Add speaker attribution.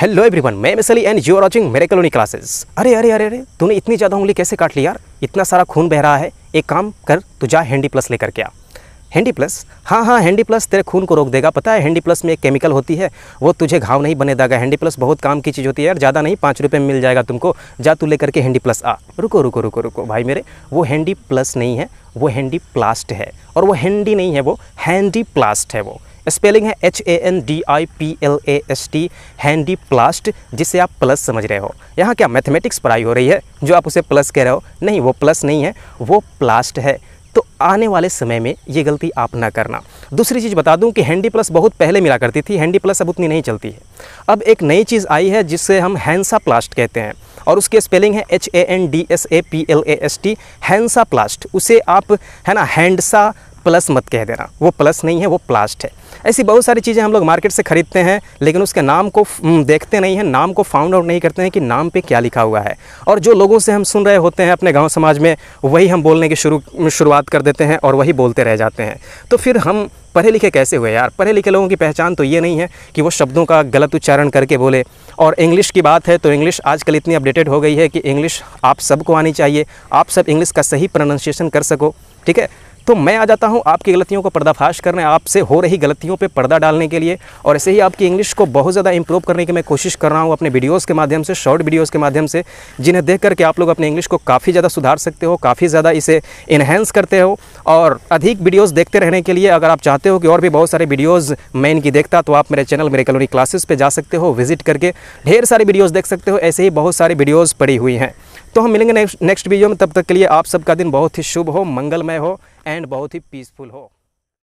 Speaker 1: hello everyone मैं मिसली and you are watching मेरे कलोनी क्लासेस अरे अरे अरे अरे तूने इतनी ज़्यादा उंगली कैसे काट ली यार इतना सारा खून बह रहा है एक काम कर तू जा हैंडी प्लस लेकर के आ हैंडी प्लस हाँ हाँ हैंडी प्लस तेरे खून को रोक देगा पता है हैंडी प्लस में एक केमिकल होती है वो तुझे घाव नहीं बने देगा हैंडी प्लस बहुत काम की चीज़ होती है यार ज़्यादा नहीं पाँच रुपये में मिल जाएगा तुमको जा तू लेकर के हैंडी प्लस आ रुको रुको रुको रुको भाई मेरे वो हैंडी प्लस नहीं है वो हैंडी प्लास्ट है और वो हैंडी नहीं है वो हैंडी प्लास्ट है वो स्पेलिंग है H A N D I P L A S T Handiplast जिसे आप प्लस समझ रहे हो यहाँ क्या मैथमेटिक्स पढ़ाई हो रही है जो आप उसे प्लस कह रहे हो नहीं वो प्लस नहीं है वो प्लास्ट है तो आने वाले समय में ये गलती आप ना करना दूसरी चीज़ बता दूं कि हैंडी प्लस बहुत पहले मिला करती थी हैंडी प्लस अब उतनी नहीं चलती है अब एक नई चीज़ आई है जिसे हम हैंसा प्लास्ट कहते हैं और उसकी स्पेलिंग है H A N D S A P L A S T Hansaplast उसे आप है ना हैंडसा प्लस मत कह देना वो प्लस नहीं है वो प्लास्ट है ऐसी बहुत सारी चीज़ें हम लोग मार्केट से ख़रीदते हैं लेकिन उसके नाम को हम्म, देखते नहीं हैं नाम को फाउंड आउट नहीं करते हैं कि नाम पे क्या लिखा हुआ है और जो लोगों से हम सुन रहे होते हैं अपने गाँव समाज में वही हम बोलने की शुरू शुरुआत कर देते हैं और वही बोलते रह जाते हैं तो फिर हम पढ़े लिखे कैसे हुए यार पढ़े लिखे लोगों की पहचान तो ये नहीं है कि वो शब्दों का गलत उच्चारण करके बोले और इंग्लिश की बात है तो इंग्लिश आजकल इतनी अपडेटेड हो गई है कि इंग्लिश आप सबको आनी चाहिए आप सब इंग्लिश का सही प्रोनाउंसिएशन कर सको ठीक है तो मैं आ जाता हूँ आपकी गलतियों को पर्दाफाश करने आपसे हो रही गलतियों पे पर्दा डालने के लिए और ऐसे ही आपकी इंग्लिश को बहुत ज़्यादा इंप्रूव करने की मैं कोशिश कर रहा हूँ अपने वीडियोज़ के माध्यम से शॉर्ट वीडियोज़ के माध्यम से जिन्हें देख करके आप लोग अपने इंग्लिश को काफ़ी ज़्यादा सुधार सकते हो काफ़ी ज़्यादा इसे इन्हेंस करते हो और अधिक वीडियोज़ देखते रहने के लिए अगर आप चाहते हो कि और भी बहुत सारे वीडियोज़ मैं इनकी देखता तो आप मेरे चैनल मेरे कलोनी क्लासेस पर जा सकते हो विजिट करके ढेर सारे वीडियोज़ देख सकते हो ऐसे ही बहुत सारी वीडियोज़ पड़ी हुई हैं तो हम मिलेंगे नेक्स्ट नेक्स्ट वीडियो में तब तक के लिए आप सबका दिन बहुत ही शुभ हो मंगलमय हो एंड बहुत ही पीसफुल हो